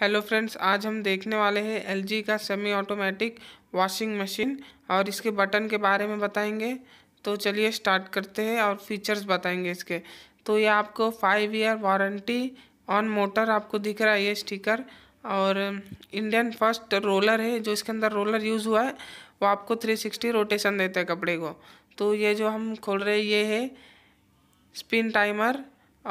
hello friends आज हम देखने वाले हैं एलजी का सेमी ऑटोमेटिक वॉशिंग मशीन और इसके बटन के बारे में बताएंगे तो चलिए स्टार्ट करते हैं और फीचर्स बताएंगे इसके तो ये आपको five year warranty on motor आपको दिख रहा है ये स्टिकर और इंडियन फर्स्ट रोलर है जो इसके अंदर रोलर यूज़ हुआ है वो आपको थ्री रोटेशन देता है कपड़े को तो ये जो हम खोल रहे ये है स्पिन टाइमर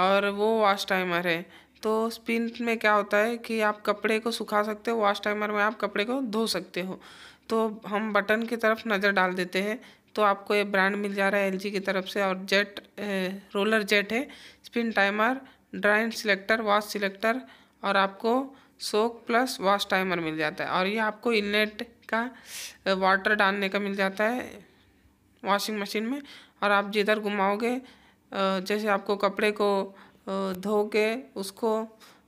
और वो वॉश टाइमर है तो स्पिन में क्या होता है कि आप कपड़े को सुखा सकते हो वॉश टाइमर में आप कपड़े को धो सकते हो तो हम बटन की तरफ नज़र डाल देते हैं तो आपको ये ब्रांड मिल जा रहा है एल की तरफ से और जेट ए, रोलर जेट है spin timer drain selector wash selector और आपको सोक प्लस वॉश टाइमर मिल जाता है और ये आपको इनलेट का वाटर डालने का मिल जाता है वॉशिंग मशीन में और आप जिधर घुमाओगे जैसे आपको कपड़े को धो के उसको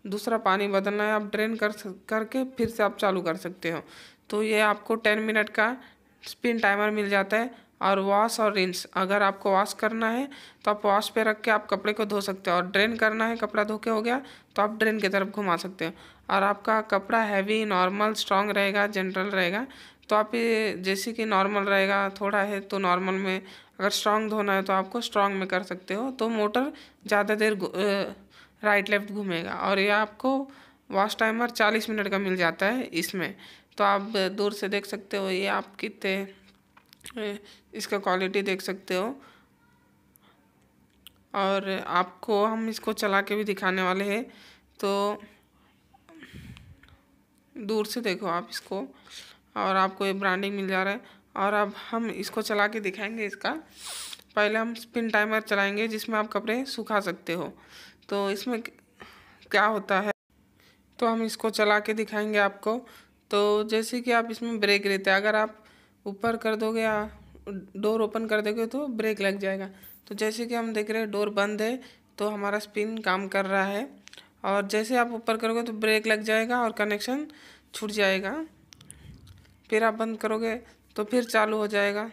दूसरा पानी बदलना है आप ड्रेन कर करके फिर से आप चालू कर सकते हो तो ये आपको टेन मिनट का स्पिन टाइमर मिल जाता है और वॉश और रिंस अगर आपको वॉश करना है तो आप वॉश पे रख के आप कपड़े को धो सकते हो और ड्रेन करना है कपड़ा धो के हो गया तो आप ड्रेन की तरफ घुमा सकते हो और आपका कपड़ा हैवी नॉर्मल स्ट्रांग रहेगा जनरल रहेगा तो आप जैसे कि नॉर्मल रहेगा थोड़ा है तो नॉर्मल में अगर स्ट्रांग धोना है तो आपको स्ट्रॉन्ग में कर सकते हो तो मोटर ज़्यादा देर राइट लेफ्ट घूमेगा और यह आपको वॉश टाइमर चालीस मिनट का मिल जाता है इसमें तो आप दूर से देख सकते हो ये आप कितने इसका क्वालिटी देख सकते हो और आपको हम इसको चला के भी दिखाने वाले हैं तो दूर से देखो आप इसको और आपको ये ब्रांडिंग मिल जा रहा है और अब हम इसको चला के दिखाएंगे इसका पहले हम स्पिन टाइमर चलाएंगे जिसमें आप कपड़े सुखा सकते हो तो इसमें क्या होता है तो हम इसको चला के दिखाएंगे आपको तो जैसे कि आप इसमें ब्रेक लेते हैं अगर आप ऊपर कर दोगे या डोर ओपन कर दोगे तो ब्रेक लग जाएगा तो जैसे कि हम देख रहे हैं डोर बंद है तो हमारा स्पिन काम कर रहा है और जैसे आप ऊपर करोगे तो ब्रेक लग जाएगा और कनेक्शन छूट जाएगा फिर आप बंद करोगे तो फिर चालू हो जाएगा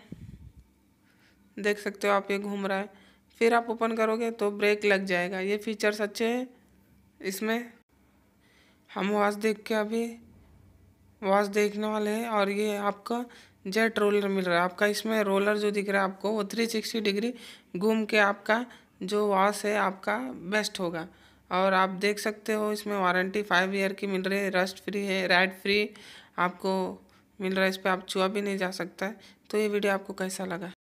देख सकते हो आप ये घूम रहा है फिर आप ओपन करोगे तो ब्रेक लग जाएगा ये फीचर्स अच्छे हैं इसमें हम वॉच देख के अभी वॉच देखने वाले हैं और ये आपका जेट रोलर मिल रहा है आपका इसमें रोलर जो दिख रहा है आपको वो थ्री सिक्सटी डिग्री घूम के आपका जो वॉश है आपका बेस्ट होगा और आप देख सकते हो इसमें वारंटी फाइव ईयर की मिल रही है रस्ट फ्री है रैड फ्री आपको मिल रहा है इस पर आप छुआ भी नहीं जा सकता है तो ये वीडियो आपको कैसा लगा